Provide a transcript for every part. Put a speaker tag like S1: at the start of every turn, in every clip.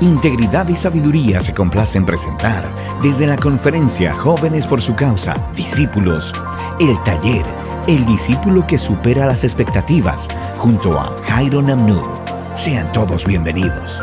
S1: Integridad y Sabiduría se complace en presentar desde la conferencia Jóvenes por su causa, discípulos, el taller, el discípulo que supera las expectativas, junto a Jairo Namnu. Sean todos bienvenidos.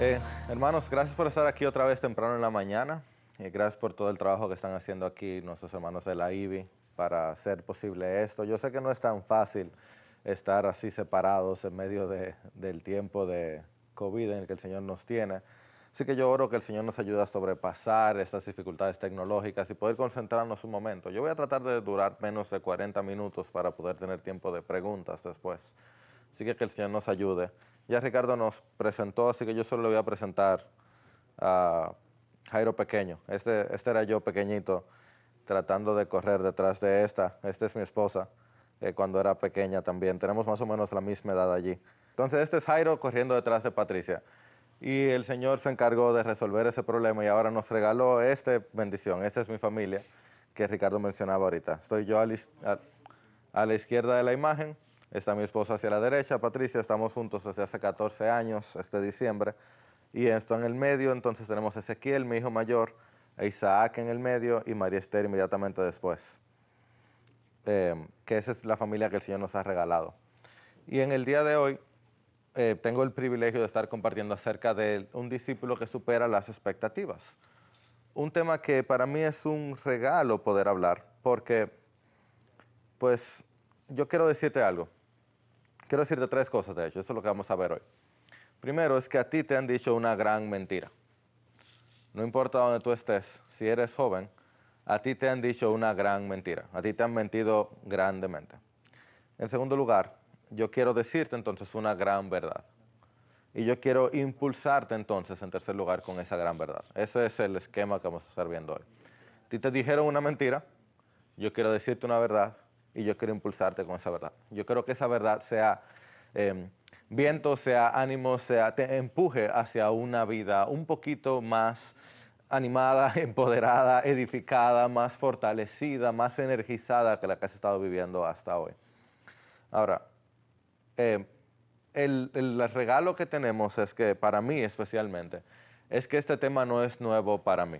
S1: Eh, hermanos, gracias por estar aquí otra vez temprano en la mañana. Eh, gracias por todo el trabajo que están haciendo aquí nuestros hermanos de la IBI para hacer posible esto. Yo sé que no es tan fácil estar así separados en medio del tiempo de COVID en el que el Señor nos tiene. Así que yo oro que el Señor nos ayude a sobrepasar estas dificultades tecnológicas y poder concentrarnos un momento. Yo voy a tratar de durar menos de 40 minutos para poder tener tiempo de preguntas después. Así que que el Señor nos ayude. Ya Ricardo nos presentó, así que yo solo le voy a presentar a Jairo pequeño. Este, este era yo pequeñito tratando de correr detrás de esta. Esta es mi esposa eh, cuando era pequeña también. Tenemos más o menos la misma edad allí. Entonces este es Jairo corriendo detrás de Patricia. Y el Señor se encargó de resolver ese problema y ahora nos regaló esta bendición. Esta es mi familia que Ricardo mencionaba ahorita. Estoy yo a la izquierda de la imagen, está mi esposa hacia la derecha, Patricia, estamos juntos desde hace 14 años, este diciembre y esto en el medio. Entonces tenemos a Ezequiel, mi hijo mayor, a Isaac en el medio y María Esther inmediatamente después. Em, que esa es la familia que el Señor nos ha regalado. Y en el día de hoy eh, tengo el privilegio de estar compartiendo acerca de un discípulo que supera las expectativas. Un tema que para mí es un regalo poder hablar, porque pues yo quiero decirte algo. Quiero decirte tres cosas, de hecho, eso es lo que vamos a ver hoy. Primero es que a ti te han dicho una gran mentira. No importa dónde tú estés, si eres joven, a ti te han dicho una gran mentira. A ti te han mentido grandemente. En segundo lugar, yo quiero decirte entonces una gran verdad. Y yo quiero impulsarte entonces, en tercer lugar, con esa gran verdad. Ese es el esquema que vamos a estar viendo hoy. A ti te dijeron una mentira, yo quiero decirte una verdad y yo quiero impulsarte con esa verdad. Yo quiero que esa verdad sea em, viento, sea ánimo, sea te empuje hacia una vida un poquito más animada, empoderada, edificada, más fortalecida, más energizada que la que has estado viviendo hasta hoy. Ahora, eh, el regalo que tenemos es que, para mí especialmente, es que este tema no es nuevo para mí.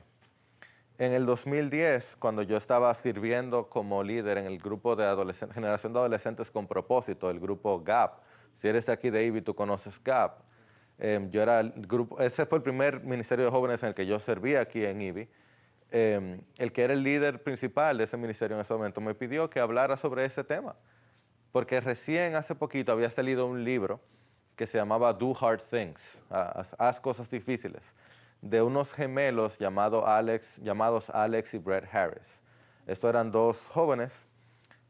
S1: En el 2010, cuando yo estaba sirviendo como líder en el grupo de generación de adolescentes con propósito, el grupo GAP, si eres de aquí, IBI, tú conoces GAP. Em, yo era el grupo, ese fue el primer ministerio de jóvenes en el que yo servía aquí en IBI. Em, el que era el líder principal de ese ministerio en ese momento me pidió que hablara sobre ese tema, porque recién hace poquito había salido un libro que se llamaba Do Hard Things, ah, haz, cosas difíciles, de unos gemelos llamado Alex, llamados Alex y Brett Harris. Estos eran dos jóvenes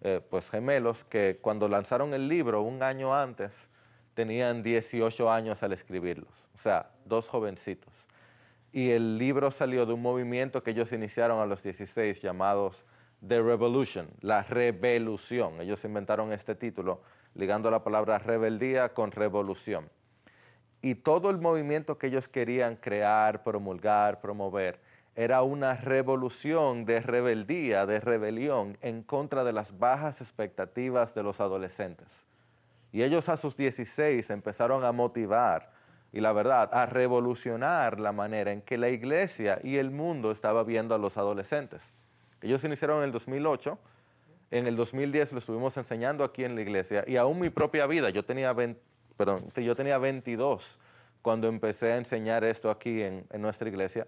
S1: eh, pues gemelos que cuando lanzaron el libro un año antes tenían 18 años al escribirlos, o sea, dos jovencitos. Y el libro salió de un movimiento que ellos iniciaron a los 16 llamados The Revolution, la revolución. Ellos inventaron este título ligando la palabra rebeldía con revolución. Y todo el movimiento que ellos querían crear, promulgar, promover, era una revolución de rebeldía, de rebelión en contra de las bajas expectativas de los adolescentes. Y ellos a sus 16 empezaron a motivar y la verdad, a revolucionar la manera en que la iglesia y el mundo estaba viendo a los adolescentes. Ellos iniciaron en el 2008, en el 2010 lo estuvimos enseñando aquí en la iglesia y aún mi propia vida, yo tenía, 20, yo tenía 22 cuando empecé a enseñar esto aquí en nuestra iglesia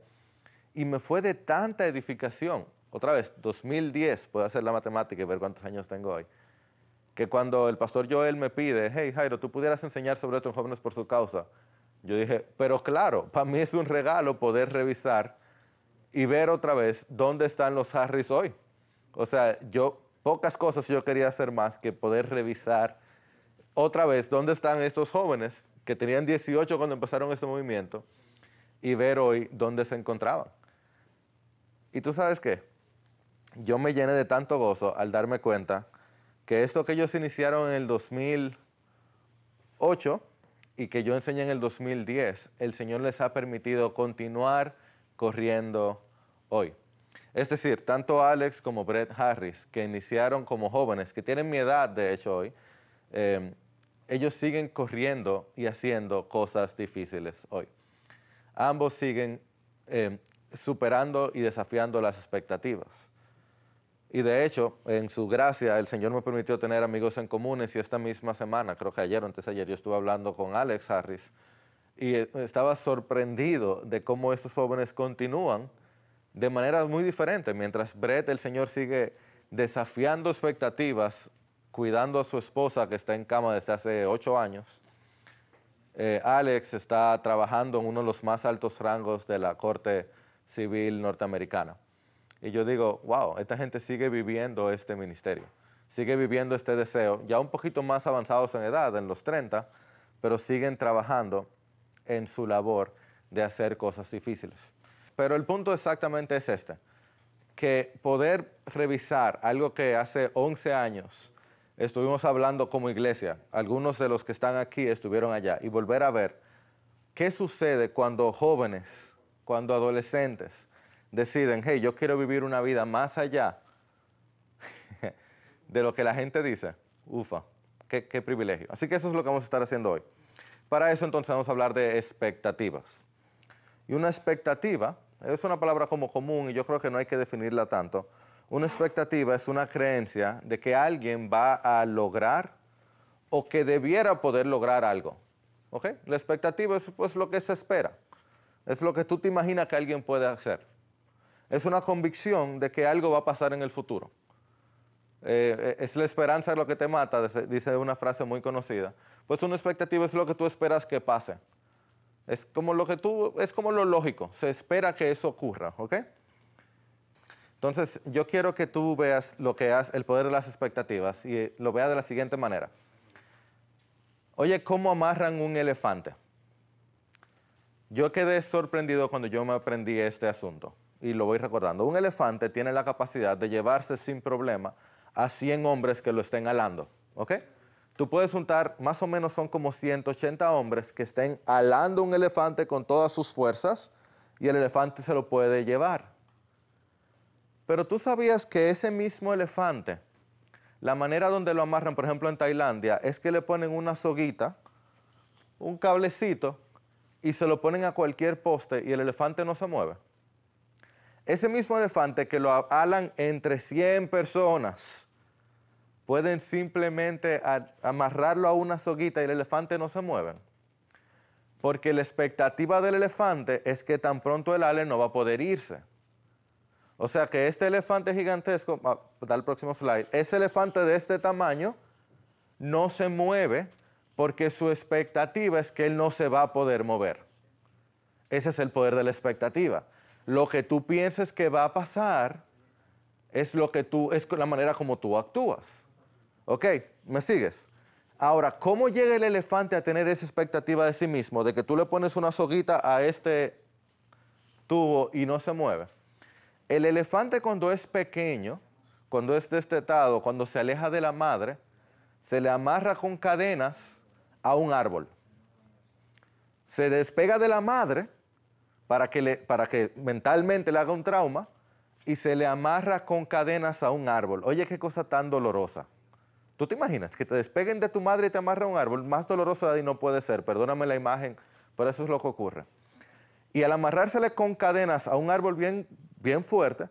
S1: y me fue de tanta edificación. Otra vez, 2010, puedo hacer la matemática y ver cuántos años tengo hoy. Que cuando el pastor Joel me pide, hey Jairo, tú pudieras enseñar sobre estos jóvenes por su causa. Yo dije, pero claro, para mí es un regalo poder revisar y ver otra vez dónde están los Harris hoy. O sea, yo, pocas cosas yo quería hacer más que poder revisar otra vez dónde están estos jóvenes que tenían 18 cuando empezaron este movimiento y ver hoy dónde se encontraban. Y tú sabes qué, yo me llené de tanto gozo al darme cuenta que esto que ellos iniciaron en el 2008 y que yo enseñé en el 2010, el Señor les ha permitido continuar corriendo hoy. Es decir, tanto Alex como Brett Harris, que iniciaron como jóvenes, que tienen mi edad de hecho hoy, eh, ellos siguen corriendo y haciendo cosas difíciles hoy. Ambos siguen eh, superando y desafiando las expectativas. Y de hecho, en su gracia, el Señor me permitió tener amigos en comunes y esta misma semana, creo que ayer o antes ayer, yo estuve hablando con Alex Harris y eh, estaba sorprendido de cómo estos jóvenes continúan de manera muy diferente. Mientras Brett, el Señor sigue desafiando expectativas, cuidando a su esposa que está en cama desde hace ocho años. Eh, Alex está trabajando en uno de los más altos rangos de la Corte civil norteamericana. Y yo digo, wow, esta gente sigue viviendo este ministerio, sigue viviendo este deseo, ya un poquito más avanzados en edad, en los 30, pero siguen trabajando en su labor de hacer cosas difíciles. Pero el punto exactamente es este, que poder revisar algo que hace 11 años estuvimos hablando como iglesia, algunos de los que están aquí estuvieron allá, y volver a ver qué sucede cuando jóvenes cuando adolescentes deciden, hey, yo quiero vivir una vida más allá de lo que la gente dice, ufa, qué, privilegio. Así que eso es lo que vamos a estar haciendo hoy. Para eso entonces vamos a hablar de expectativas. Y una expectativa, es una palabra como común y yo creo que no hay que definirla tanto. Una expectativa es una creencia de que alguien va a lograr o que debiera poder lograr algo. ¿Ok? La expectativa es pues, lo que se espera. Es lo que tú te imaginas que alguien puede hacer. Es una convicción de que algo va a pasar en el futuro. Eh, eh, es la esperanza lo que te mata, dice una frase muy conocida. Pues una expectativa es lo que tú esperas que pase. Es como lo que tú, es como lo lógico, se espera que eso ocurra, ¿ok? Entonces, yo quiero que tú veas lo que es el poder de las expectativas y lo veas de la siguiente manera. Oye, ¿cómo amarran un elefante? Yo quedé sorprendido cuando yo me aprendí este asunto y lo voy recordando. Un elefante tiene la capacidad de llevarse sin problema a 100 hombres que lo estén alando, ¿ok? Tú puedes juntar, más o menos son como 180 hombres que estén alando un elefante con todas sus fuerzas y el elefante se lo puede llevar. Pero tú sabías que ese mismo elefante, la manera donde lo amarran, por ejemplo, en Tailandia, es que le ponen una soguita, un cablecito, y se lo ponen a cualquier poste y el elefante no se mueve. Ese mismo elefante que lo alan entre 100 personas, pueden simplemente amarrarlo a una soguita y el elefante no se mueve. Porque la expectativa del elefante es que tan pronto el ale no va a poder irse. O sea que este elefante gigantesco, ah, da el próximo slide, ese elefante de este tamaño no se mueve porque su expectativa es que él no se va a poder mover. Ese es el poder de la expectativa. Lo que tú pienses que va a pasar es lo que tú es la manera como tú actúas. ¿Ok? ¿Me sigues? Ahora, ¿cómo llega el elefante a tener esa expectativa de sí mismo, de que tú le pones una soguita a este tubo y no se mueve? El elefante cuando es pequeño, cuando es destetado, cuando se aleja de la madre, se le amarra con cadenas a un árbol. Se despega de la madre para que, para que mentalmente le haga un trauma y se le amarra con cadenas a un árbol. Oye, qué cosa tan dolorosa. ¿Tú te imaginas que te despeguen de tu madre y te amarran a un árbol? Más doloroso de ahí no puede ser. Perdóname la imagen, pero eso es lo que ocurre. Y al amarrársele con cadenas a un árbol bien, bien fuerte,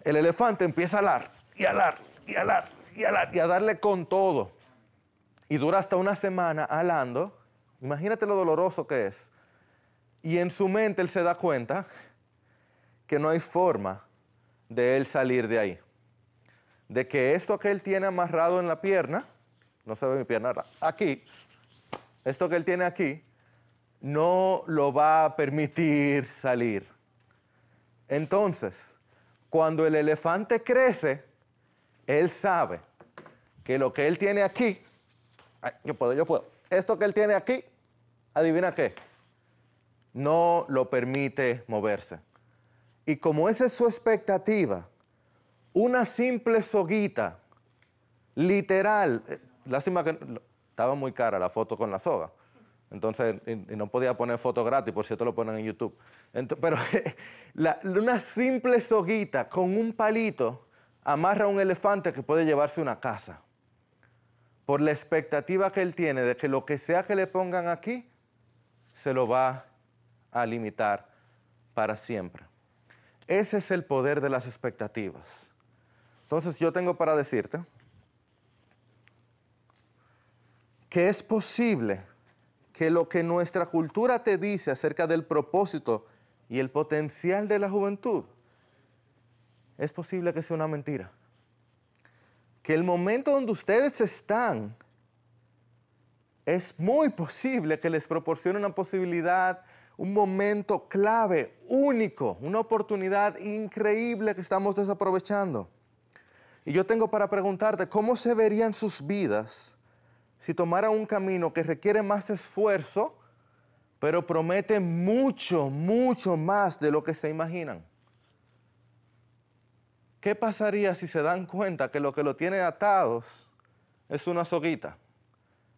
S1: el elefante empieza a alar, y alar, y alar, y alar, y a darle con todo y dura hasta una semana alando. Imagínate lo doloroso que es. Y en su mente él se da cuenta que no hay forma de él salir de ahí. De que esto que él tiene amarrado en la pierna, no se ve mi pierna, aquí, esto que él tiene aquí, no lo va a permitir salir. Entonces, cuando el elefante crece, él sabe que lo que él tiene aquí yo puedo, yo puedo. Esto que él tiene aquí, adivina qué, no lo permite moverse. Y como esa es su expectativa, una simple soguita, literal, eh, lástima que estaba muy cara la foto con la soga. Entonces, y, no podía poner foto gratis, por cierto lo ponen en YouTube. pero una simple soguita con un palito amarra a un elefante que puede llevarse una casa por la expectativa que él tiene de que lo que sea que le pongan aquí, se lo va a limitar para siempre. Ese es el poder de las expectativas. Entonces yo tengo para decirte que es posible que lo que nuestra cultura te dice acerca del propósito y el potencial de la juventud, es posible que sea una mentira que el momento donde ustedes están, es muy posible que les proporcione una posibilidad, un momento clave, único, una oportunidad increíble que estamos desaprovechando. Y yo tengo para preguntarte, ¿cómo se verían sus vidas si tomara un camino que requiere más esfuerzo, pero promete mucho, mucho más de lo que se imaginan? ¿Qué pasaría si se dan cuenta que lo que lo tiene atados es una soguita?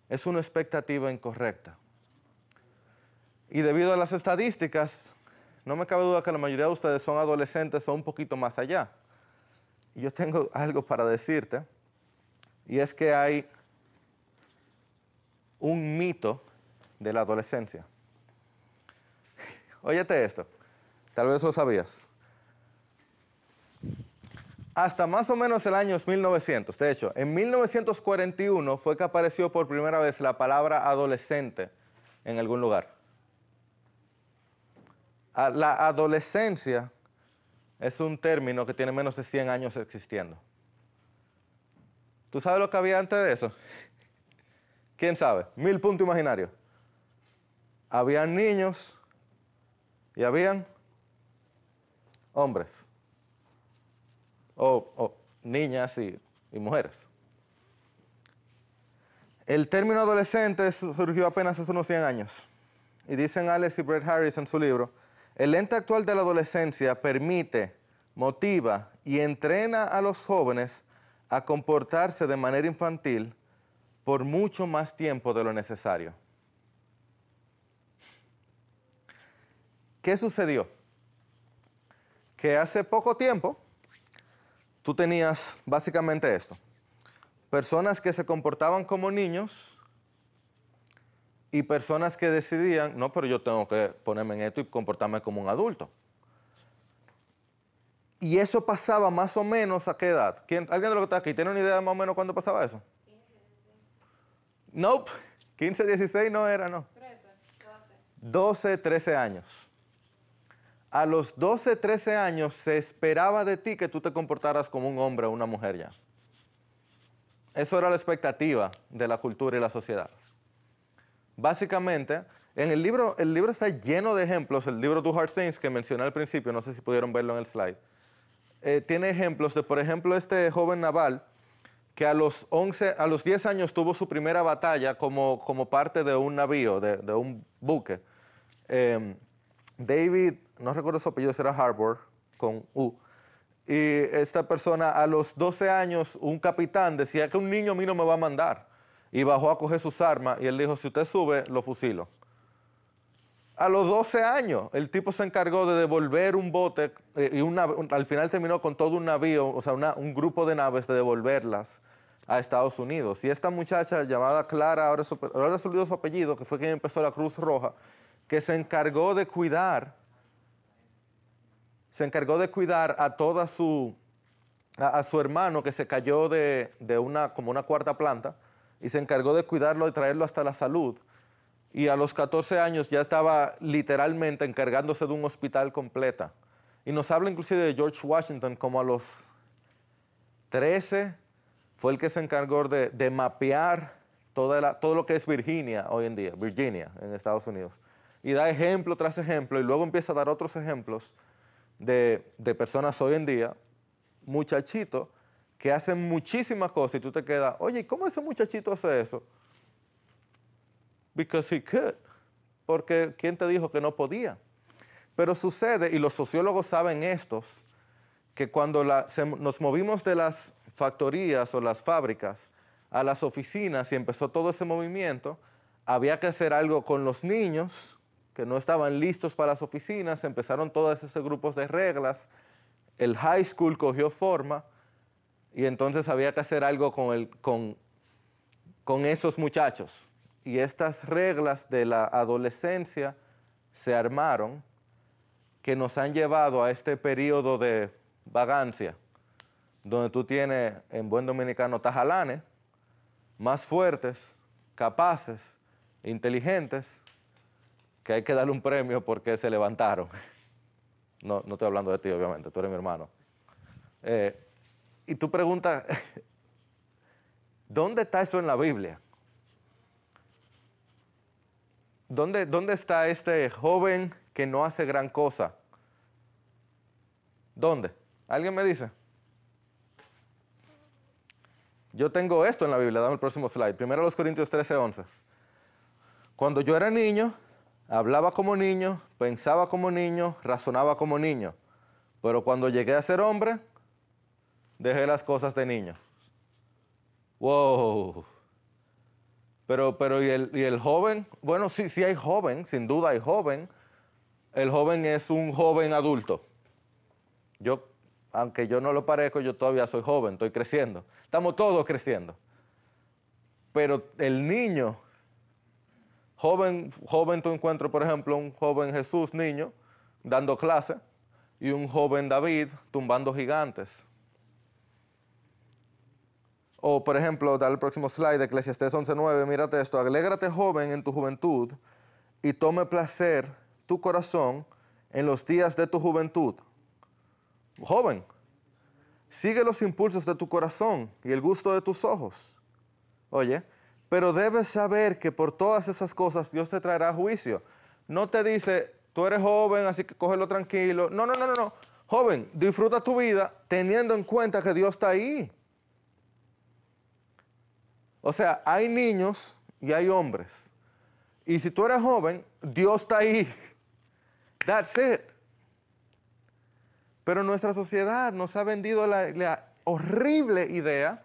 S1: Es una expectativa incorrecta. Y debido a las estadísticas, no me cabe duda que la mayoría de ustedes son adolescentes o un poquito más allá. Y yo tengo algo para decirte, y es que hay un mito de la adolescencia. Óyete esto, tal vez lo sabías hasta más o menos el año 1900. De hecho, en 1941 fue que apareció por primera vez la palabra adolescente en algún lugar. La adolescencia es un término que tiene menos de 100 años existiendo. ¿Tú sabes lo que había antes de eso? ¿Quién sabe? Mil puntos imaginarios. Habían niños y habían hombres o, niñas y, mujeres. El término adolescente surgió apenas hace unos 100 años. Y dicen Alex y Brett Harris en su libro, el lente actual de la adolescencia permite, motiva y entrena a los jóvenes a comportarse de manera infantil por mucho más tiempo de lo necesario. ¿Qué sucedió? Que hace poco tiempo, tú tenías básicamente esto. Personas que se comportaban como niños y personas que decidían, no, pero yo tengo que ponerme en esto y comportarme como un adulto. Y eso pasaba más o menos a qué edad. ¿Alguien de los que está aquí tiene una idea más o menos cuándo pasaba eso? 15, 16. Nope, 15, 16 no era, no. 12. 12, 13 años a los 12, 13 años se esperaba de ti que tú te comportaras como un hombre o una mujer ya. Eso era la expectativa de la cultura y la sociedad. Básicamente, en el libro, el libro está lleno de ejemplos, el libro Do Hard Things que mencioné al principio, no sé si pudieron verlo en el slide, eh, tiene ejemplos de, por ejemplo, este joven naval que a los, 11, a los 10 años tuvo su primera batalla como, como parte de un navío, de, un buque. Em, David, no recuerdo su apellido, era Harbour, con U. Y esta persona a los 12 años, un capitán decía que un niño mío me va a mandar. Y bajó a coger sus armas y él dijo, si usted sube, lo fusilo. A los 12 años, el tipo se encargó de devolver un bote eh, y una, al final terminó con todo un navío, o sea, un grupo de naves de devolverlas a Estados Unidos. Y esta muchacha llamada Clara, ahora, he resolvido su apellido, que fue quien empezó la Cruz Roja, que se encargó de cuidar, se encargó de cuidar a toda su, a, su hermano que se cayó de, de, una, como una cuarta planta, y se encargó de cuidarlo y traerlo hasta la salud. Y a los 14 años ya estaba literalmente encargándose de un hospital completa. Y nos habla inclusive de George Washington como a los 13, fue el que se encargó de, de mapear toda la, todo lo que es Virginia hoy en día, Virginia en Estados Unidos y da ejemplo tras ejemplo y luego empieza a dar otros ejemplos de, personas hoy en día, muchachitos, que hacen muchísimas cosas y tú te quedas, oye, ¿cómo ese muchachito hace eso? Because he could. Porque ¿quién te dijo que no podía? Pero sucede, y los sociólogos saben estos, que cuando nos movimos de las factorías o las fábricas a las oficinas y empezó todo ese movimiento, había que hacer algo con los niños que no estaban listos para las oficinas, empezaron todos esos grupos de reglas, el high school cogió forma y entonces había que hacer algo con, el, con, esos muchachos. Y estas reglas de la adolescencia se armaron que nos han llevado a este periodo de vagancia, donde tú tienes, en buen dominicano, tajalanes, más fuertes, capaces, inteligentes, que hay que darle un premio porque se levantaron. No, no estoy hablando de ti, obviamente, tú eres mi hermano. Eh, y tú preguntas, ¿dónde está eso en la Biblia? ¿Dónde, ¿Dónde está este joven que no hace gran cosa? ¿Dónde? ¿Alguien me dice? Yo tengo esto en la Biblia, dame el próximo slide. Primero los Corintios 13, 11. Cuando yo era niño, Hablaba como niño, pensaba como niño, razonaba como niño. Pero cuando llegué a ser hombre, dejé las cosas de niño. Wow. Pero, pero ¿y, el, joven? Bueno, sí, sí hay joven, sin duda hay joven. El joven es un joven adulto. Yo, aunque yo no lo parezco, yo todavía soy joven, estoy creciendo. Estamos todos creciendo. Pero el niño Joven, joven tú encuentras, por ejemplo, un joven Jesús niño dando clase y un joven David tumbando gigantes. O, por ejemplo, dale el próximo slide de 11.9, mírate esto, alégrate joven en tu juventud y tome placer tu corazón en los días de tu juventud. Joven, sigue los impulsos de tu corazón y el gusto de tus ojos. Oye, pero debes saber que por todas esas cosas Dios te traerá juicio. No te dice, tú eres joven, así que cógelo tranquilo. No, no, no, no, no. Joven, disfruta tu vida teniendo en cuenta que Dios está ahí. O sea, hay niños y hay hombres. Y si tú eres joven, Dios está ahí. That's it. Pero nuestra sociedad nos ha vendido la, la horrible idea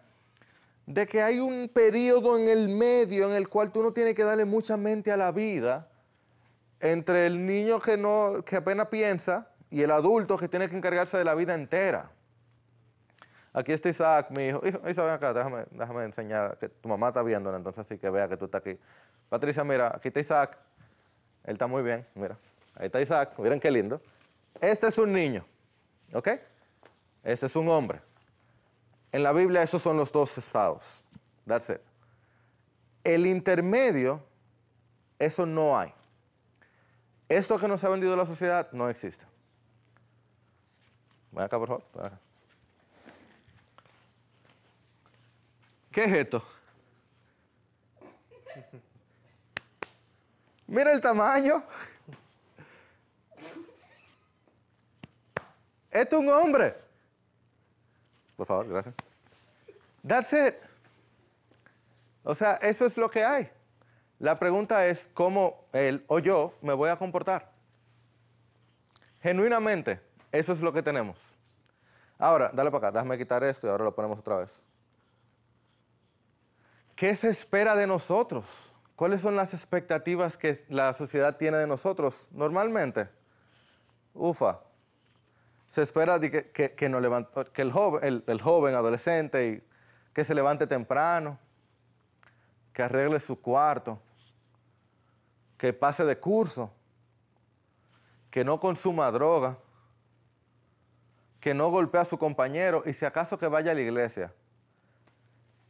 S1: de que hay un periodo en el medio en el cual tú no tienes que darle mucha mente a la vida entre el niño que, no, que apenas piensa y el adulto que tiene que encargarse de la vida entera. Aquí está Isaac, mi hijo. Isaac, acá, déjame, déjame enseñar, que tu mamá está viéndola, entonces así que vea que tú estás aquí. Patricia, mira, aquí está Isaac. Él está muy bien, mira. Ahí está Isaac, miren qué lindo. Este es un niño, ¿ok? Este es un hombre. En la Biblia esos son los dos estados. That's it. El intermedio, eso no hay. Esto que nos ha vendido la sociedad no existe. Voy acá, por favor. ¿Qué es esto? Mira el tamaño. Este es un hombre. Por favor, gracias. That's it. O sea, eso es lo que hay. La pregunta es cómo él o yo me voy a comportar. Genuinamente, eso es lo que tenemos. Ahora, dale para acá, déjame quitar esto y ahora lo ponemos otra vez. ¿Qué se espera de nosotros? ¿Cuáles son las expectativas que la sociedad tiene de nosotros normalmente? Ufa, se espera que, el, joven, joven, adolescente, y que se levante temprano, que arregle su cuarto, que pase de curso, que no consuma droga, que no golpee a su compañero y si acaso que vaya a la iglesia.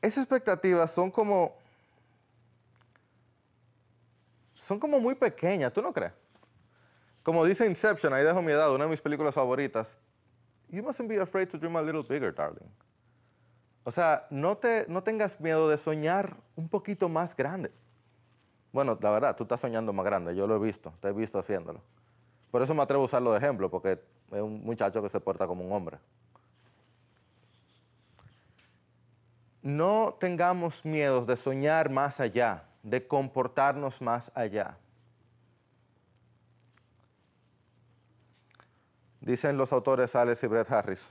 S1: Esas expectativas son como... Son como muy pequeñas, ¿tú no crees? Como dice Inception, ahí dejo mi edad, una de mis películas favoritas. You mustn't be afraid to dream a little bigger, darling. O sea, no, te, no tengas miedo de soñar un poquito más grande. Bueno, la verdad, tú estás soñando más grande, yo lo he visto, te he visto haciéndolo. Por eso me atrevo a usarlo de ejemplo, porque es un muchacho que se porta como un hombre. No tengamos miedos de soñar más allá, de comportarnos más allá. dicen los autores Alex y Brett Harris.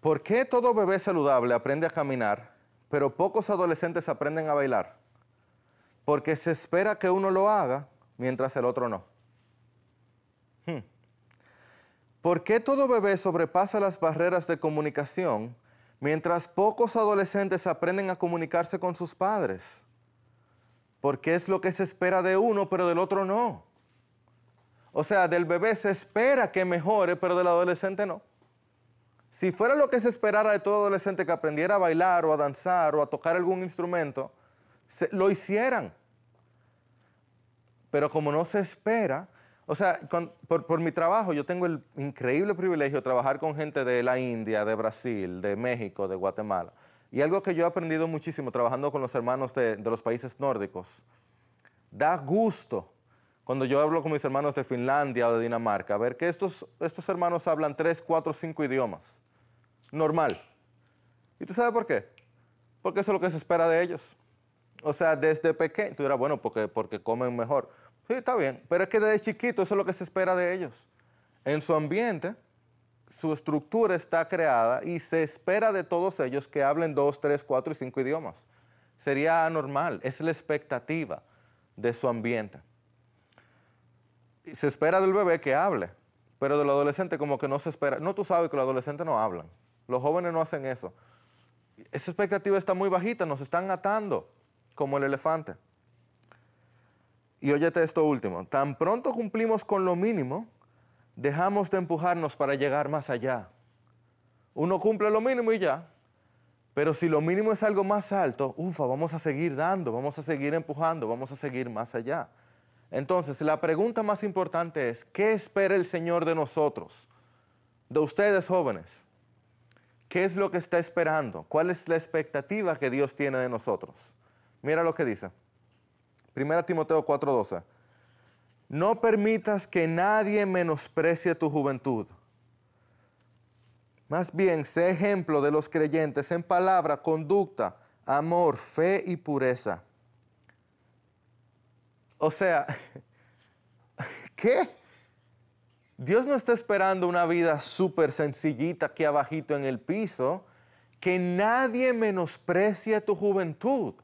S1: ¿Por qué todo bebé saludable aprende a caminar, pero pocos adolescentes aprenden a bailar? Porque se espera que uno lo haga mientras el otro no. Hmm. ¿Por qué todo bebé sobrepasa las barreras de comunicación mientras pocos adolescentes aprenden a comunicarse con sus padres? Porque es lo que se espera de uno, pero del otro no. O sea, del bebé se espera que mejore, pero del adolescente no. Si fuera lo que se esperara de todo adolescente que aprendiera a bailar o a danzar o a tocar algún instrumento, lo hicieran. Pero como no se espera, o sea, por, mi trabajo yo tengo el increíble privilegio de trabajar con gente de la India, de Brasil, de México, de Guatemala. Y algo que yo he aprendido muchísimo trabajando con los hermanos de los países nórdicos, da gusto cuando yo hablo con mis hermanos de Finlandia o de Dinamarca, a ver que estos, estos hermanos hablan tres, cuatro, cinco idiomas. Normal. ¿Y tú sabes por qué? Porque eso es lo que se espera de ellos. O sea, desde pequeño, tú dirás, bueno, porque, porque comen mejor. Sí, está bien, pero es que desde chiquito eso es lo que se espera de ellos. En su ambiente, su estructura está creada y se espera de todos ellos que hablen dos, tres, cuatro y cinco idiomas. Sería anormal, es la expectativa de su ambiente se espera del bebé que hable, pero del adolescente como que no se espera. No, tú sabes que los adolescentes no hablan, los jóvenes no hacen eso. Esa expectativa está muy bajita, nos están atando como el elefante. Y óyete esto último, tan pronto cumplimos con lo mínimo, dejamos de empujarnos para llegar más allá. Uno cumple lo mínimo y ya. Pero si lo mínimo es algo más alto, ufa, vamos a seguir dando, vamos a seguir empujando, vamos a seguir más allá. Entonces, la pregunta más importante es, ¿qué espera el Señor de nosotros? De ustedes jóvenes. ¿Qué es lo que está esperando? ¿Cuál es la expectativa que Dios tiene de nosotros? Mira lo que dice. 1 Timoteo 4:12. No permitas que nadie menosprecie tu juventud. Más bien, sé ejemplo de los creyentes en palabra, conducta, amor, fe y pureza. O sea, ¿qué? Dios no está esperando una vida súper sencillita aquí abajito en el piso, que nadie menosprecie tu juventud.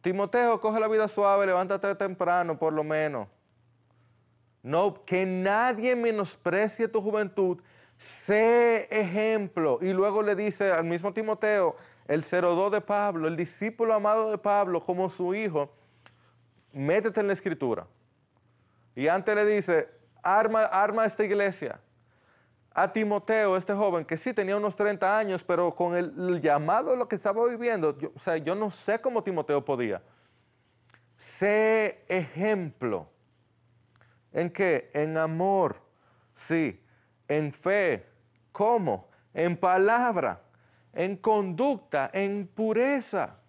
S1: Timoteo, coge la vida suave, levántate temprano por lo menos. No, que nadie menosprecie tu juventud, sé ejemplo. Y luego le dice al mismo Timoteo, el 02 de Pablo, el discípulo amado de Pablo, como su hijo, métete en la escritura. Y antes le dice, arma, arma esta iglesia. A Timoteo, este joven, que sí tenía unos 30 años, pero con el, llamado lo que estaba viviendo, yo, o sea, yo no sé cómo Timoteo podía. Sé ejemplo. ¿En qué? En amor, sí. En fe. ¿Cómo? En palabra. En conducta. En pureza.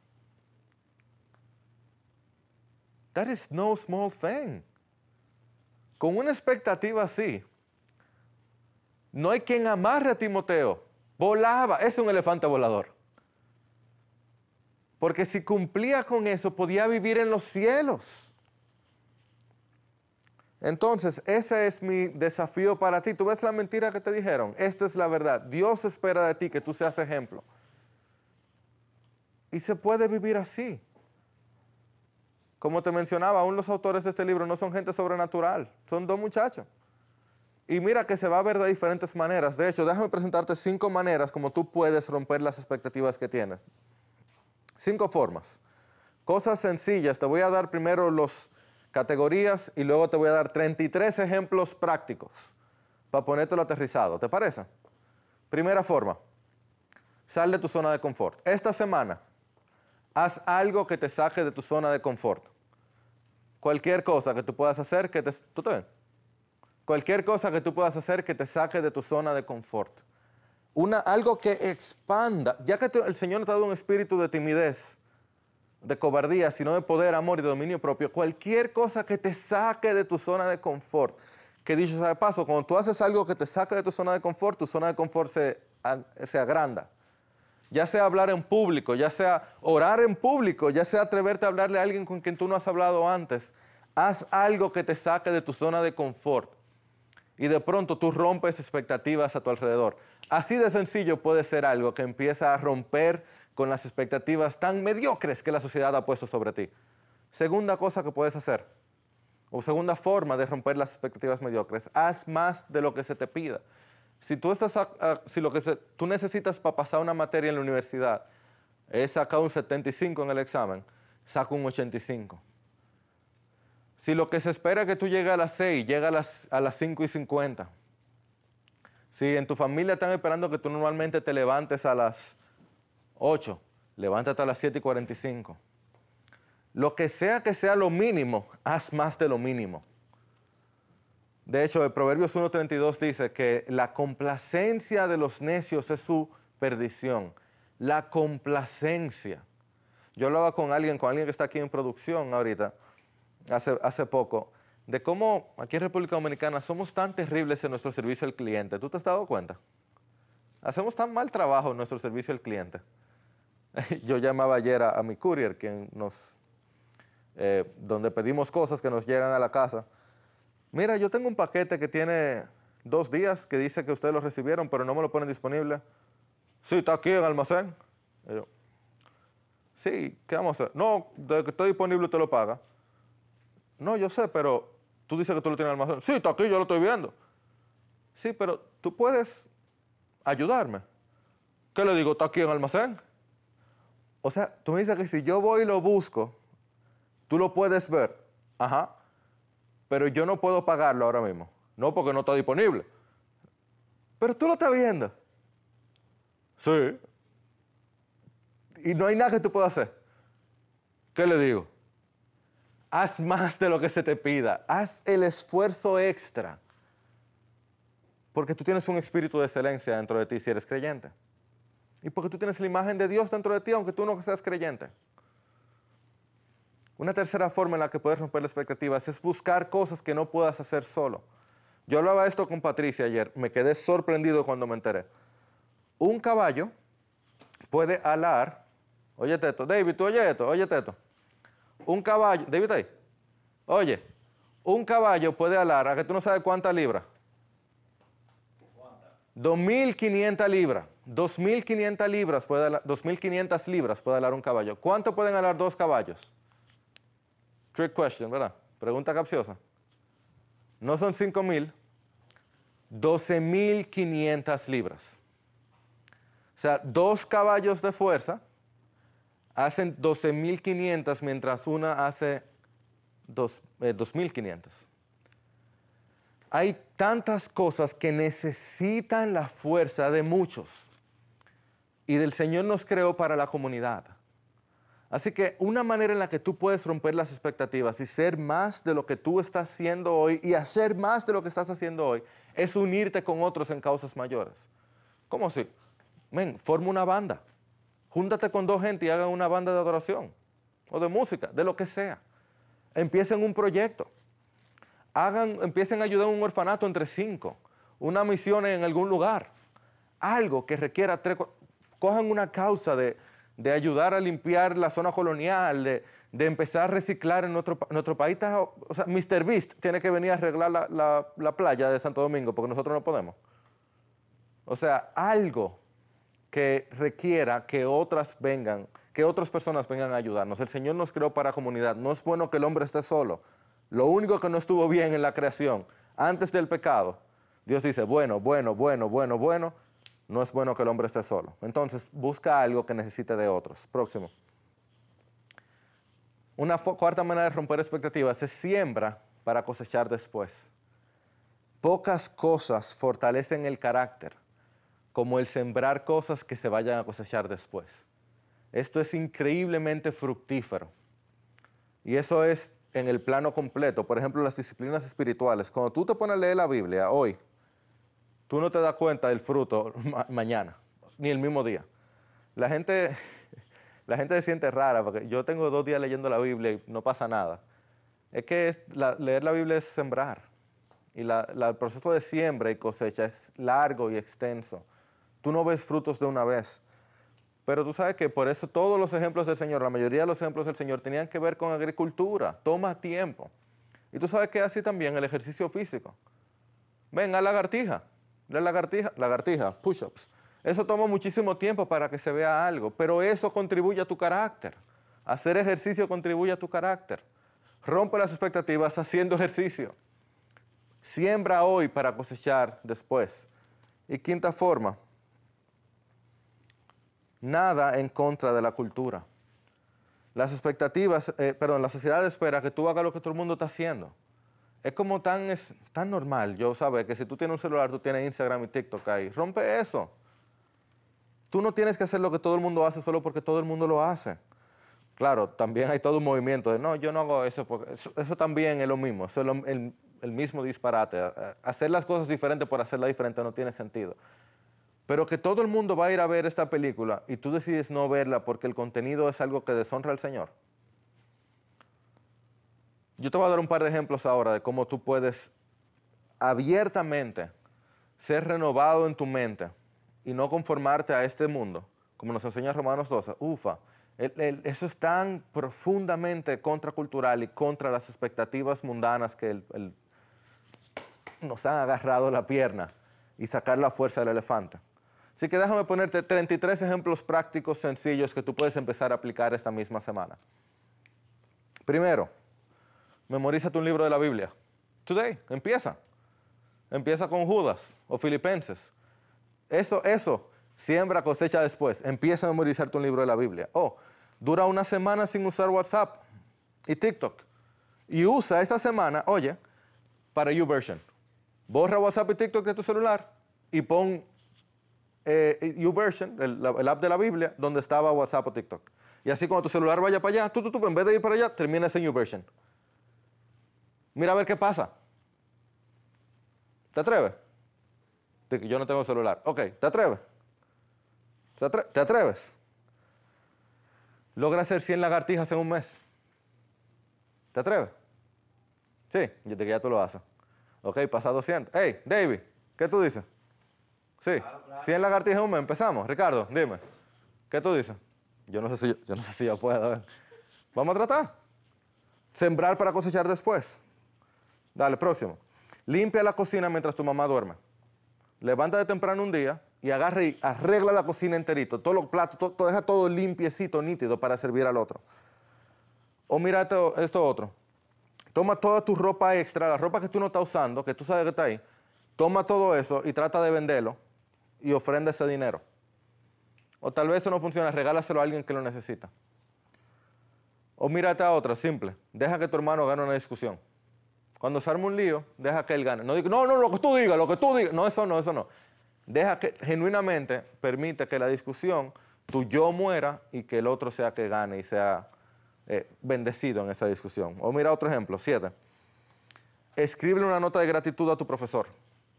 S1: That is no small thing. Con una expectativa así, no hay quien amarre a Timoteo. Volaba, es un elefante volador. Porque si cumplía con eso, podía vivir en los cielos. Entonces, ese es mi desafío para ti. Tú ves la mentira que te dijeron. Esto es la verdad. Dios espera de ti que tú seas ejemplo. Y se puede vivir así. Como te mencionaba, aún los autores de este libro no son gente sobrenatural, son dos muchachos. Y mira que se va a ver de diferentes maneras. De hecho, déjame presentarte cinco maneras como tú puedes romper las expectativas que tienes. Cinco formas. Cosas sencillas. Te voy a dar primero las categorías y luego te voy a dar 33 ejemplos prácticos para ponértelo aterrizado. ¿Te parece? Primera forma. Sal de tu zona de confort. Esta semana, haz algo que te saque de tu zona de confort. Cualquier cosa que tú puedas hacer que te... Cualquier cosa que tú puedas hacer que te saque de tu zona de confort. Una, algo que expanda, ya que el Señor te ha dado un espíritu de timidez, de cobardía, sino de poder, amor y de dominio propio. Cualquier cosa que te saque de tu zona de confort. Que dicho sea de paso, cuando tú haces algo que te saque de tu zona de confort, tu zona de confort se, se agranda ya sea hablar en público, ya sea orar en público, ya sea atreverte a hablarle a alguien con quien tú no has hablado antes, haz algo que te saque de tu zona de confort y de pronto tú rompes expectativas a tu alrededor. Así de sencillo puede ser algo que empieza a romper con las expectativas tan mediocres que la sociedad ha puesto sobre ti. Segunda cosa que puedes hacer, o segunda forma de romper las expectativas mediocres, haz más de lo que se te pida. Si, tú lo que tú necesitas para pasar una materia en la universidad es sacar un 75 en el examen, saca un 85. Si lo que se espera es que tú llegues a las 6, llega a las, a las 5 y 50. Si en tu familia están esperando que tú normalmente te levantes a las 8, levántate a las 7 y 45. Lo que sea que sea lo mínimo, haz más de lo mínimo. De hecho, el Proverbios 1.32 dice que la complacencia de los necios es su perdición. La complacencia. Yo hablaba con alguien, con alguien que está aquí en producción ahorita, hace, poco, de cómo aquí en República Dominicana somos tan terribles en nuestro servicio al cliente. ¿Tú te has dado cuenta? Hacemos tan mal trabajo en nuestro servicio al cliente. Yo llamaba ayer a, mi courier, quien nos, eh, donde pedimos cosas que nos llegan a la casa mira, yo tengo un paquete que tiene dos días que dice que ustedes lo recibieron, pero no me lo ponen disponible. Sí, está aquí en almacén. sí, ¿qué vamos a hacer? No, desde que está disponible usted lo paga. No, yo sé, pero tú dices que tú lo tienes en el almacén. Sí, está aquí, yo lo estoy viendo. Sí, pero tú puedes ayudarme. ¿Qué le digo? Está aquí en el almacén. O sea, tú me dices que si yo voy y lo busco, tú lo puedes ver. Ajá pero yo no puedo pagarlo ahora mismo. No porque no está disponible. Pero tú lo estás viendo. Sí. Y no hay nada que tú puedas hacer. ¿Qué le digo? Haz más de lo que se te pida. Haz el esfuerzo extra. Porque tú tienes un espíritu de excelencia dentro de ti si eres creyente. Y porque tú tienes la imagen de Dios dentro de ti, aunque tú no seas creyente. Una tercera forma en la que puedes romper las expectativas es buscar cosas que no puedas hacer solo. Yo hablaba esto con Patricia ayer, me quedé sorprendido cuando me enteré. Un caballo puede alar, oye Teto. David, tú oye esto, oye Teto. Un caballo, David ahí, oye, un caballo puede alar, a que tú no sabes cuánta libras. 2.500 libras. 2.500 libras puede 2.500 libras puede alar un caballo. ¿Cuánto pueden alar dos caballos? Trick question, ¿verdad? Pregunta capciosa. No son mil, mil 12.500 libras. O sea, dos caballos de fuerza hacen 12.500 mientras una hace 2.500. Eh, quinientas. Hay tantas cosas que necesitan la fuerza de muchos. Y del Señor nos creó para la comunidad. Así que una manera en la que tú puedes romper las expectativas y ser más de lo que tú estás haciendo hoy y hacer más de lo que estás haciendo hoy es unirte con otros en causas mayores. ¿Cómo así? Men, forma una banda. Júntate con dos gente y hagan una banda de adoración o de música, de lo que sea. Empiecen un proyecto. Hagan, empiecen a ayudar a un orfanato entre cinco, una misión en algún lugar. Algo que requiera tres. Cojan una causa de, de ayudar a limpiar la zona colonial, de, empezar a reciclar en otro, país. O sea, Mr. Beast tiene que venir a arreglar la, playa de Santo Domingo porque nosotros no podemos. O sea, algo que requiera que otras vengan, que otras personas vengan a ayudarnos. El Señor nos creó para comunidad. No es bueno que el hombre esté solo. Lo único que no estuvo bien en la creación, antes del pecado, Dios dice, bueno, bueno, bueno, bueno, bueno, no es bueno que el hombre esté solo. Entonces, busca algo que necesite de otros. Próximo. Una cuarta manera de romper expectativas es siembra para cosechar después. Pocas cosas fortalecen el carácter, como el sembrar cosas que se vayan a cosechar después. Esto es increíblemente fructífero. Y eso es en el plano completo. Por ejemplo, las disciplinas espirituales. Cuando tú te pones a leer la Biblia hoy, tú no te das cuenta del fruto mañana, ni el mismo día. La gente, la gente se siente rara, porque yo tengo dos días leyendo la Biblia y no pasa nada. Es que leer la Biblia es sembrar. Y el proceso de siembra y cosecha es largo y extenso. Tú no ves frutos de una vez. Pero tú sabes que por eso todos los ejemplos del Señor, la mayoría de los ejemplos del Señor tenían que ver con agricultura, toma tiempo. Y tú sabes que así también el ejercicio físico. Ven a lagartija, la lagartija, lagartija, push-ups. Eso toma muchísimo tiempo para que se vea algo, pero eso contribuye a tu carácter. Hacer ejercicio contribuye a tu carácter. Rompe las expectativas haciendo ejercicio. Siembra hoy para cosechar después. Y quinta forma, nada en contra de la cultura. Las expectativas, eh, perdón, la sociedad espera que tú hagas lo que todo el mundo está haciendo es como tan, es, tan normal, yo sabe que si tú tienes un celular, tú tienes Instagram y TikTok ahí. Rompe eso. Tú no tienes que hacer lo que todo el mundo hace solo porque todo el mundo lo hace. Claro, también hay todo un movimiento de, no, yo no hago eso, porque eso, también es lo mismo, es el, el mismo disparate. Hacer las cosas diferentes por hacerlas diferentes no tiene sentido. Pero que todo el mundo va a ir a ver esta película y tú decides no verla porque el contenido es algo que deshonra al Señor. Yo te voy a dar un par de ejemplos ahora de cómo tú puedes abiertamente ser renovado en tu mente y no conformarte a este mundo, como nos enseña Romanos 12. Ufa, eso es tan profundamente contracultural y contra las expectativas mundanas que nos han agarrado la pierna y sacar la fuerza del elefante. Así que déjame ponerte 33 ejemplos prácticos sencillos que tú puedes empezar a aplicar esta misma semana. Primero, memorízate tu libro de la Biblia. Today, empieza. Empieza con Judas o Filipenses. Eso, eso, siembra, cosecha después. Empieza a memorizar tu libro de la Biblia. O oh, dura una semana sin usar WhatsApp y TikTok. Y usa esa semana, oye, para YouVersion. Borra WhatsApp y TikTok de tu celular y pon eh, YouVersion, el, el, app de la Biblia, donde estaba WhatsApp o TikTok. Y así cuando tu celular vaya para allá, tú, tú, tú, en vez de ir para allá, terminas en YouVersion. Mira a ver qué pasa. ¿Te atreves? Yo no tengo celular. Ok, ¿te atreves? ¿Te, atreves? Logra hacer 100 lagartijas en un mes. ¿Te atreves? Sí, yo que ya tú lo haces. Ok, pasa 200. Hey, David, ¿qué tú dices? Sí, 100 lagartijas en un mes. Empezamos. Ricardo, dime. ¿Qué tú dices? Yo no sé si yo, no sé si puedo. Vamos a tratar. Sembrar para cosechar después. Dale, próximo. Limpia la cocina mientras tu mamá duerme. Levanta de temprano un día y agarra y arregla la cocina enterito. Todos los platos, deja todo limpiecito, nítido para servir al otro. O mira esto, otro. Toma toda tu ropa extra, la ropa que tú no estás usando, que tú sabes que está ahí. Toma todo eso y trata de venderlo y ofrenda ese dinero. O tal vez eso no funciona, regálaselo a alguien que lo necesita. O mírate a otra, simple. Deja que tu hermano gane una discusión. Cuando se arma un lío, deja que él gane. No digo, no, no, lo que tú digas, lo que tú digas. No, eso no, eso no. Deja que, genuinamente, permite que la discusión, tu yo muera y que el otro sea que gane y sea eh, bendecido en esa discusión. O mira otro ejemplo, siete. Escribe una nota de gratitud a tu profesor.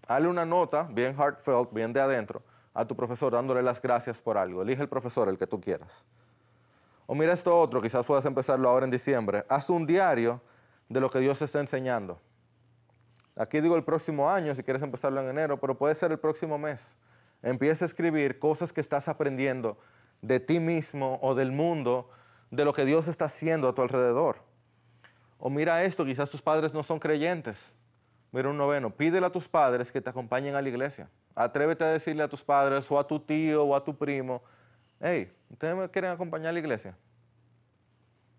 S1: Hale una nota, bien heartfelt, bien de adentro, a tu profesor, dándole las gracias por algo. Elige el profesor, el que tú quieras. O mira esto otro, quizás puedas empezarlo ahora en diciembre. Haz un diario de lo que Dios está enseñando. Aquí digo el próximo año, si quieres empezarlo en enero, pero puede ser el próximo mes. Empieza a escribir cosas que estás aprendiendo de ti mismo o del mundo, de lo que Dios está haciendo a tu alrededor. O mira esto, quizás tus padres no son creyentes. Mira un noveno, pídele a tus padres que te acompañen a la iglesia. Atrévete a decirle a tus padres o a tu tío o a tu primo, hey, ¿ustedes me quieren acompañar a la iglesia?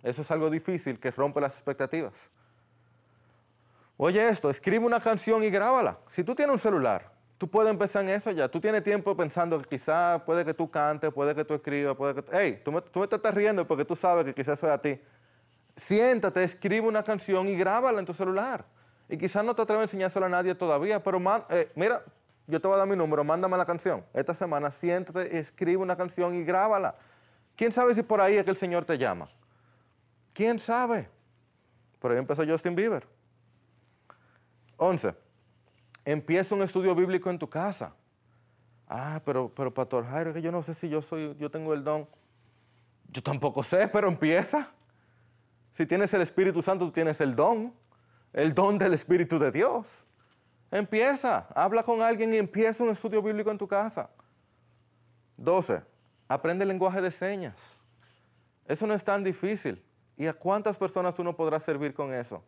S1: Eso es algo difícil que rompe las expectativas. Oye esto, escribe una canción y grábala. Si tú tienes un celular, tú puedes empezar en eso ya. Tú tienes tiempo pensando que quizá puede que tú cantes, puede que tú escribas, puede que... Hey, tú me, tú estás riendo porque tú sabes que quizás soy a ti. Siéntate, escribe una canción y grábala en tu celular. Y quizás no te atreves a enseñársela a nadie todavía, pero eh, mira, yo te voy a dar mi número, mándame la canción. Esta semana siéntate, escribe una canción y grábala. ¿Quién sabe si por ahí es que el Señor te llama? ¿Quién sabe? Por ahí empezó Justin Bieber. 11. Empieza un estudio bíblico en tu casa. Ah, pero, pero Pastor Jairo, yo no sé si yo soy, yo tengo el don. Yo tampoco sé, pero empieza. Si tienes el Espíritu Santo, tú tienes el don. El don del Espíritu de Dios. Empieza. Habla con alguien y empieza un estudio bíblico en tu casa. 12. Aprende el lenguaje de señas. Eso no es tan difícil. ¿Y a cuántas personas tú no podrás servir con eso?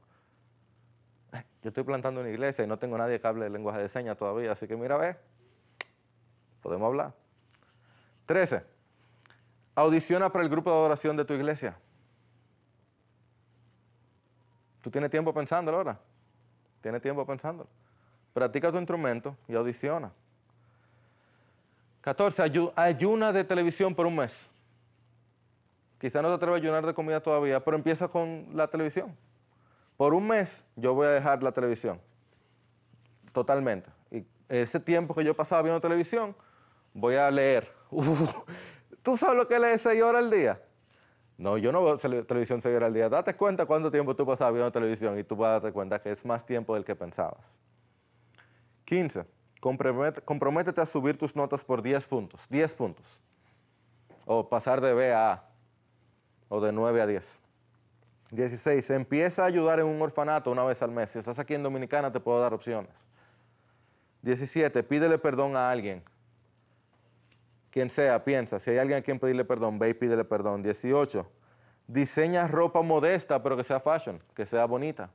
S1: yo estoy plantando una iglesia y no tengo nadie que hable lenguaje de señas todavía, así que mira, ve, podemos hablar. Trece. Audiciona para el grupo de adoración de tu iglesia. Tú tienes tiempo pensándolo ahora. Tienes tiempo pensándolo. Practica tu instrumento y audiciona. Catorce. ayuna de televisión por un mes. Quizá no te atreves a ayunar de comida todavía, pero empieza con la televisión por un mes yo voy a dejar la televisión. Totalmente. Y ese tiempo que yo pasaba viendo televisión, voy a leer. Uh, ¿Tú sabes lo que lees seis horas al día? No, yo no veo televisión seis horas al día. Date cuenta cuánto tiempo tú pasabas viendo televisión y tú vas a darte cuenta que es más tiempo del que pensabas. 15. Comprométete a subir tus notas por 10 puntos. 10 puntos. O pasar de B a A. O de 9 a 10. 16. Empieza a ayudar en un orfanato una vez al mes. Si estás aquí en Dominicana, te puedo dar opciones. 17. Pídele perdón a alguien. Quien sea, piensa. Si hay alguien a quien pedirle perdón, ve y pídele perdón. 18. Diseña ropa modesta, pero que sea fashion, que sea bonita.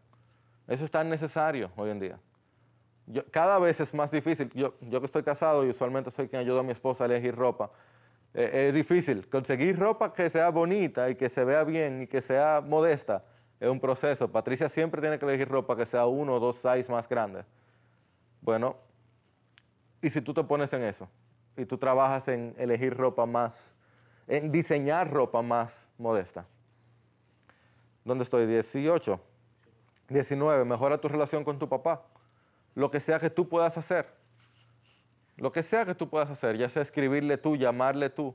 S1: Eso es tan necesario hoy en día. cada vez es más difícil. Yo, yo que estoy casado y usualmente soy quien ayuda a mi esposa a elegir ropa eh, eh, es difícil. Conseguir ropa que sea bonita y que se vea bien y que sea modesta es un proceso. Patricia siempre tiene que elegir ropa que sea uno o dos size más grande. Bueno, y si tú te pones en eso y tú trabajas en elegir ropa más, en diseñar ropa más modesta. ¿Dónde estoy? 18. 19. Mejora tu relación con tu papá. Lo que sea que tú puedas hacer lo que sea que tú puedas hacer, ya sea escribirle tú, llamarle tú,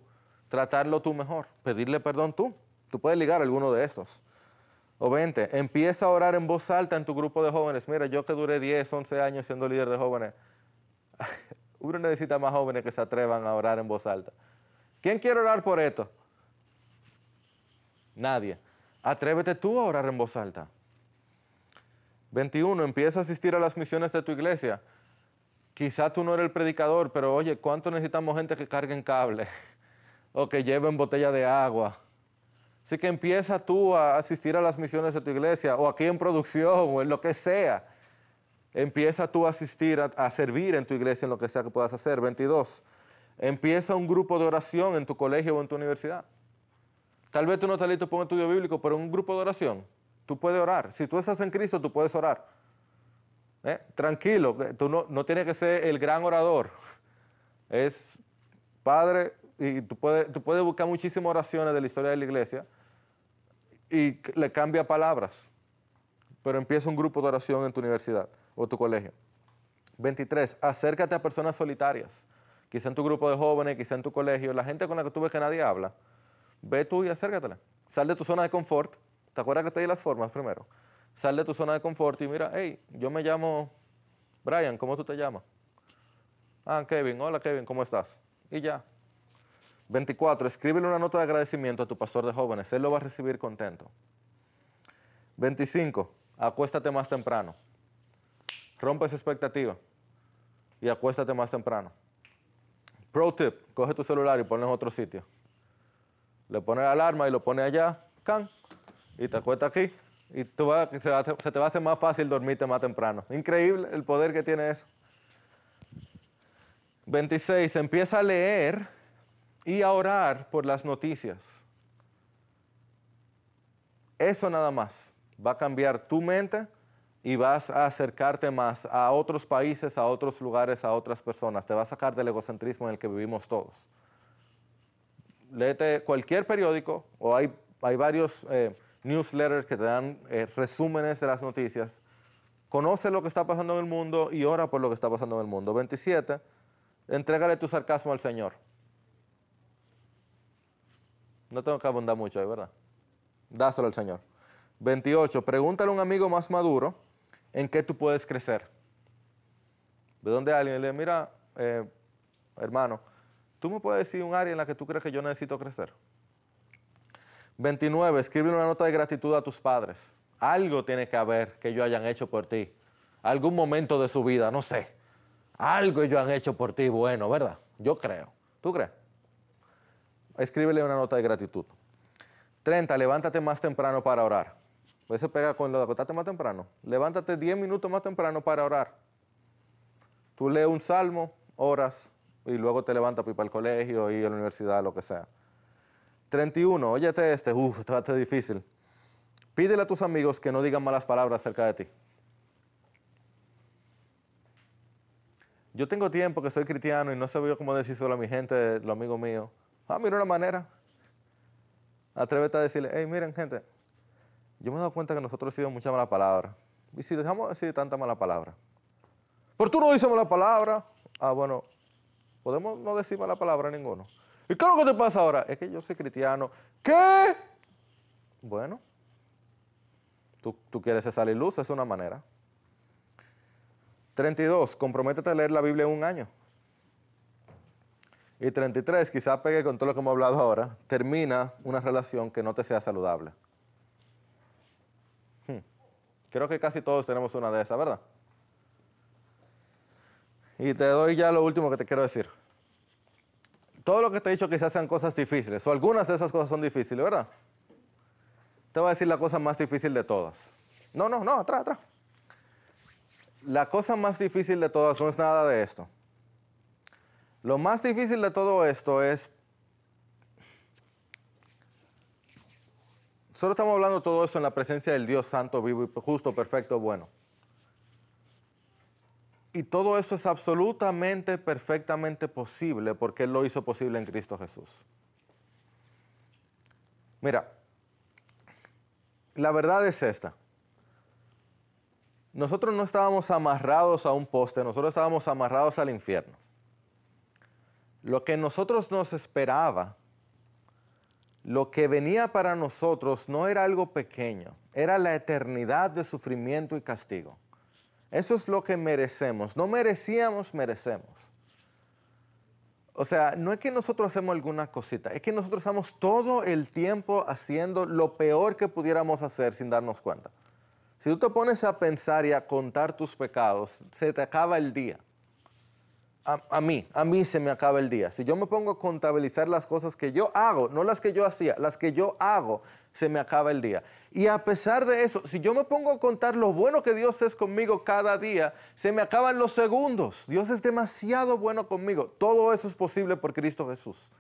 S1: tratarlo tú mejor, pedirle perdón tú. Tú puedes ligar alguno de esos. O 20, empieza a orar en voz alta en tu grupo de jóvenes. Mira, yo que duré 10, 11 años siendo líder de jóvenes, uno necesita más jóvenes que se atrevan a orar en voz alta. ¿Quién quiere orar por esto? Nadie. Atrévete tú a orar en voz alta. 21, empieza a asistir a las misiones de tu iglesia quizás tú no eres el predicador, pero oye, ¿cuánto necesitamos gente que en cables o que lleven botella de agua? Así que empieza tú a asistir a las misiones de tu iglesia o aquí en producción o en lo que sea. Empieza tú a asistir, a, servir en tu iglesia en lo que sea que puedas hacer. 22. Empieza un grupo de oración en tu colegio o en tu universidad. Tal vez tú no estás listo para un estudio bíblico, pero un grupo de oración. Tú puedes orar. Si tú estás en Cristo, tú puedes orar. ¿Eh? tranquilo, eh, tú no, no tienes que ser el gran orador. Es padre, y tú puedes, buscar muchísimas oraciones de la historia de la iglesia y le cambia palabras, pero empieza un grupo de oración en tu universidad o tu colegio. 23. Acércate a personas solitarias, quizá en tu grupo de jóvenes, quizá en tu colegio, la gente con la que tú ves que nadie habla. Ve tú y acércatela. Sal de tu zona de confort. ¿Te acuerdas que te di las formas primero? sal de tu zona de confort y mira, hey, yo me llamo Brian, ¿cómo tú te llamas? Ah, Kevin, hola Kevin, ¿cómo estás? Y ya. 24, escríbele una nota de agradecimiento a tu pastor de jóvenes, él lo va a recibir contento. 25, acuéstate más temprano. Rompe esa expectativa y acuéstate más temprano. Pro tip, coge tu celular y ponlo en otro sitio. Le pone la alarma y lo pone allá, can, y te acuestas aquí y se, va, te va a hacer más fácil dormirte más temprano. Increíble el poder que tiene eso. 26. Empieza a leer y a orar por las noticias. Eso nada más va a cambiar tu mente y vas a acercarte más a otros países, a otros lugares, a otras personas. Te va a sacar del egocentrismo en el que vivimos todos. Léete cualquier periódico o hay, hay varios... Eh, newsletters que te dan eh, resúmenes de las noticias. Conoce lo que está pasando en el mundo y ora por lo que está pasando en el mundo. 27. Entrégale tu sarcasmo al Señor. No tengo que abundar mucho ahí, ¿verdad? Dáselo al Señor. 28. Pregúntale a un amigo más maduro en qué tú puedes crecer. ¿De dónde alguien le mira, eh, hermano, tú me puedes decir un área en la que tú crees que yo necesito crecer? 29. Escribe una nota de gratitud a tus padres. Algo tiene que haber que ellos hayan hecho por ti. Algún momento de su vida, no sé. Algo ellos han hecho por ti bueno, ¿verdad? Yo creo. ¿Tú crees? Escríbele una nota de gratitud. 30. Levántate más temprano para orar. Eso pega con lo de más temprano. Levántate 10 minutos más temprano para orar. Tú lees un salmo, oras y luego te levantas para ir para colegio, ir a la universidad, lo que sea. 31. Óyete este. Uf, esto va a ser difícil. Pídele a tus amigos que no digan malas palabras acerca de ti. Yo tengo tiempo que soy cristiano y no sé cómo decir solo a mi gente, los amigos míos. Ah, mira una manera. Atrévete a decirle, hey, miren, gente, yo me he dado cuenta que nosotros hemos mucha mala palabra. ¿Y si dejamos decir tanta mala palabra? Pero tú no dices mala palabra. Ah, bueno, podemos no decir mala palabra ninguno. ¿Y qué es lo que te pasa ahora? Es que yo soy cristiano. ¿Qué? Bueno, tú, quieres salir luz, es una manera. 32, comprométete a leer la Biblia un año. Y 33, quizás pegue con todo lo que hemos hablado ahora, termina una relación que no te sea saludable. Hmm. Creo que casi todos tenemos una de esas, ¿verdad? Y te doy ya lo último que te quiero decir todo lo que te he dicho quizás sean cosas difíciles, o algunas de esas cosas son difíciles, ¿verdad? Te voy a decir la cosa más difícil de todas. No, no, no, atrás, atrás. La cosa más difícil de todas no es nada de esto. Lo más difícil de todo esto es... Solo estamos hablando todo esto en la presencia del Dios Santo, vivo justo, perfecto, bueno. Y todo eso es absolutamente, perfectamente posible porque Él lo hizo posible en Cristo Jesús. Mira, la verdad es esta. Nosotros no estábamos amarrados a un poste, nosotros estábamos amarrados al infierno. Lo que nosotros nos esperaba, lo que venía para nosotros no era algo pequeño, era la eternidad de sufrimiento y castigo. Eso es lo que merecemos. No merecíamos, merecemos. O sea, no es que nosotros hacemos alguna cosita, es que nosotros estamos todo el tiempo haciendo lo peor que pudiéramos hacer sin darnos cuenta. Si tú te pones a pensar y a contar tus pecados, se te acaba el día. A, a, mí, a mí se me acaba el día. Si yo me pongo a contabilizar las cosas que yo hago, no las que yo hacía, las que yo hago, se me acaba el día. Y a pesar de eso, si yo me pongo a contar lo bueno que Dios es conmigo cada día, se me acaban los segundos. Dios es demasiado bueno conmigo. Todo eso es posible por Cristo Jesús.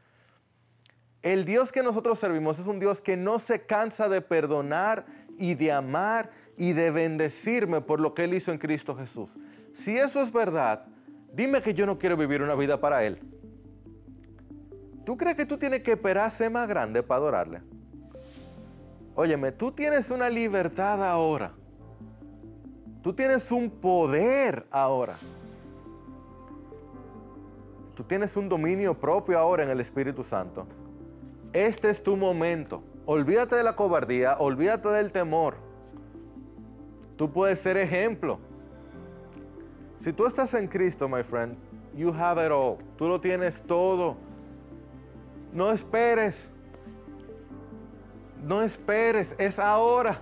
S1: El Dios que nosotros servimos es un Dios que no se cansa de perdonar y de amar y de bendecirme por lo que Él hizo en Cristo Jesús. Si eso es verdad, dime que yo no quiero vivir una vida para Él. ¿Tú crees que tú tienes que esperar más grande para adorarle? Óyeme, tú tienes una libertad ahora. Tú tienes un poder ahora. Tú tienes un dominio propio ahora en el Espíritu Santo. Este es tu momento. Olvídate de la cobardía, olvídate del temor. Tú puedes ser ejemplo. Si tú estás en Cristo, my friend, you have it all. Tú lo tienes todo. No esperes no esperes, es ahora.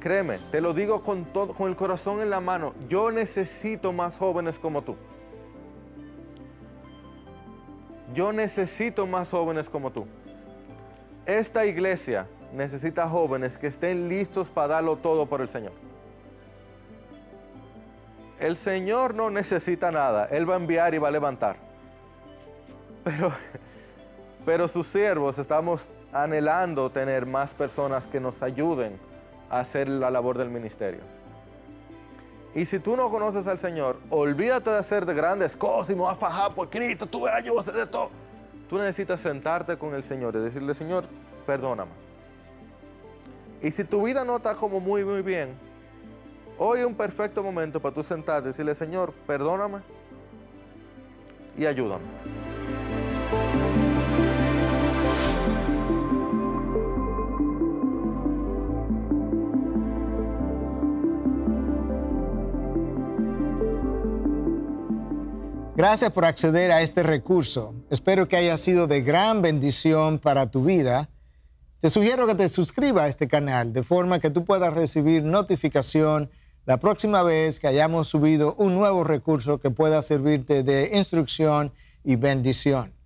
S1: Créeme, te lo digo con, todo, con el corazón en la mano, yo necesito más jóvenes como tú. Yo necesito más jóvenes como tú. Esta iglesia necesita jóvenes que estén listos para darlo todo por el Señor. El Señor no necesita nada, Él va a enviar y va a levantar. Pero, pero sus siervos estamos anhelando tener más personas que nos ayuden a hacer la labor del ministerio. Y si tú no conoces al Señor, olvídate de hacer de grandes cosas y me vas a fajar por Cristo, tú verás, yo a hacer de todo. Tú necesitas sentarte con el Señor y decirle, Señor, perdóname. Y si tu vida no está como muy, muy bien, hoy es un perfecto momento para tú sentarte y decirle, Señor, perdóname y ayúdame. Gracias por acceder a este recurso. Espero que haya sido de gran bendición para tu vida. Te sugiero que te suscribas a este canal de forma que tú puedas recibir notificación la próxima vez que hayamos subido un nuevo recurso que pueda servirte de instrucción y bendición.